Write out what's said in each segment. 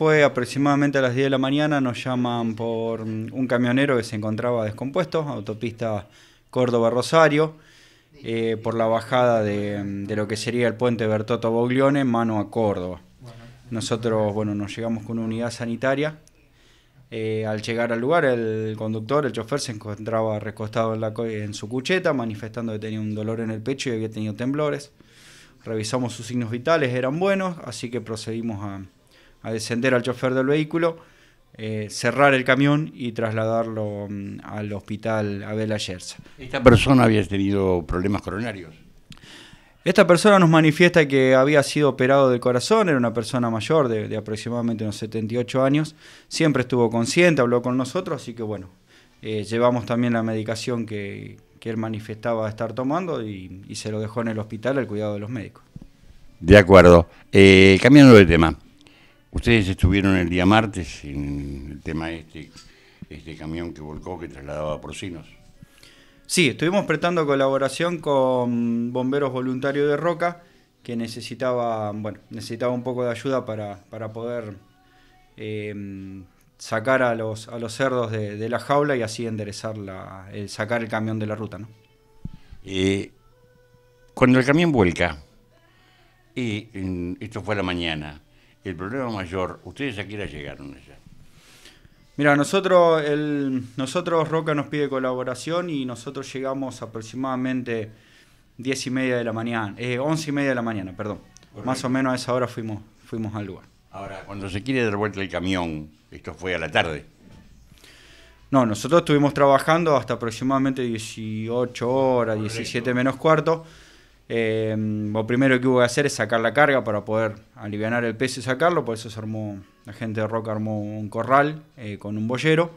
Fue aproximadamente a las 10 de la mañana, nos llaman por mm, un camionero que se encontraba descompuesto, autopista Córdoba-Rosario, eh, por la bajada mm, de, lo que sería el puente Bertotto Boglione, mano a Córdoba. Nosotros, bueno, nos llegamos con una unidad sanitaria. Eh, al llegar al lugar, el conductor, el chofer, se encontraba recostado en, la, en su cucheta, manifestando que tenía un dolor en el pecho y había tenido temblores. Revisamos sus signos vitales, eran buenos, así que procedimos a, a descender al chofer del vehículo, eh, cerrar el camión y trasladarlo mm, al hospital Abel Ayerza. ¿Esta persona había tenido problemas coronarios? Esta persona nos manifiesta que había sido operado del corazón, era una persona mayor de, aproximadamente unos 78 años, siempre estuvo consciente, habló con nosotros, así que bueno, eh, llevamos también la medicación que, él manifestaba estar tomando y, se lo dejó en el hospital al cuidado de los médicos. De acuerdo. Eh, cambiando de tema, Ustedes estuvieron el día martes en el tema este, este camión que volcó que trasladaba porcinos. Sí, estuvimos prestando colaboración con bomberos voluntarios de Roca que necesitaba, bueno, necesitaba un poco de ayuda para, poder eh, sacar a los, a los cerdos de, la jaula y así enderezar la, el sacar el camión de la ruta. ¿no? Eh, cuando el camión vuelca, y eh, esto fue a la mañana, el problema mayor, ¿ustedes a qué hora llegaron allá? Mira, nosotros, el, nosotros Roca nos pide colaboración y nosotros llegamos aproximadamente diez y media de la mañana, eh, 11 y media de la mañana, perdón. Más o menos a esa hora fuimos, fuimos al lugar. Ahora, cuando se quiere dar vuelta el camión, esto fue a la tarde. No, nosotros estuvimos trabajando hasta aproximadamente 18 horas, 17 menos cuarto. Em, lo primero que hubo que hacer es sacar la carga para poder aliviar el peso y sacarlo, por eso se armó, la gente de Roca armó un corral eh, con un boyero,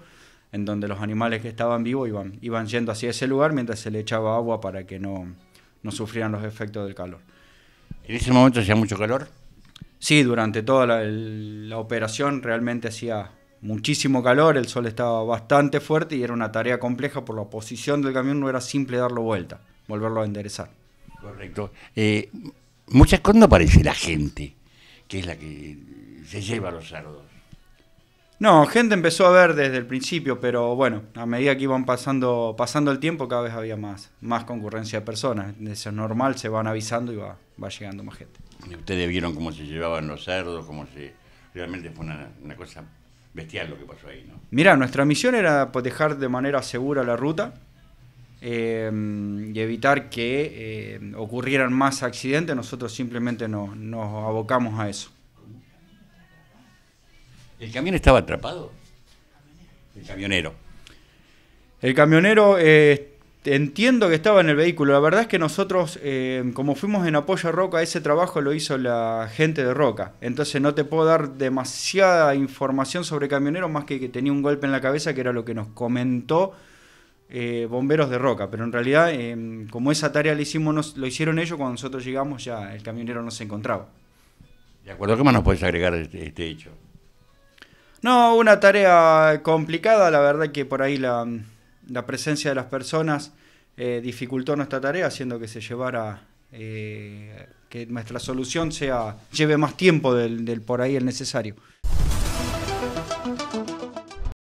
en donde los animales que estaban vivos iban, iban yendo hacia ese lugar mientras se le echaba agua para que no, no sufrieran los efectos del calor. ¿En ese momento hacía mucho calor? Sí, durante toda la, la operación realmente hacía muchísimo calor, el sol estaba bastante fuerte y era una tarea compleja por la posición del camión, no era simple darlo vuelta, volverlo a enderezar. Eh, muchas cosas aparece la gente, que es la que se lleva los cerdos No, gente empezó a ver desde el principio, pero bueno, a medida que iban pasando, pasando el tiempo, cada vez había más, más concurrencia de personas. Eso es normal, se van avisando y va, llegando más gente. ustedes vieron cómo se llevaban los cerdos, cómo Realmente fue una, cosa bestial lo que pasó ahí, ¿no? Mira, nuestra misión era pues, dejar de manera segura la ruta Em, y evitar que em, ocurrieran más accidentes, nosotros simplemente nos abocamos a eso. ¿El camión estaba atrapado? El camionero. El camionero eh, entiendo que estaba en el vehículo. La verdad es que nosotros, em, como fuimos en apoyo a Roca, ese trabajo lo hizo la gente de Roca. Entonces no te puedo dar demasiada información sobre camioneros camionero más que que tenía un golpe en la cabeza, que era lo que nos comentó eh, bomberos de roca, pero en realidad eh, como esa tarea hicimos, lo hicieron ellos, cuando nosotros llegamos ya el camionero no se encontraba. ¿De acuerdo? ¿Qué más nos puedes agregar de este, hecho? No, una tarea complicada, la verdad que por ahí la, presencia de las personas eh, dificultó nuestra tarea, haciendo que se llevara, que nuestra solución sea, lleve más tiempo del, del por ahí el necesario.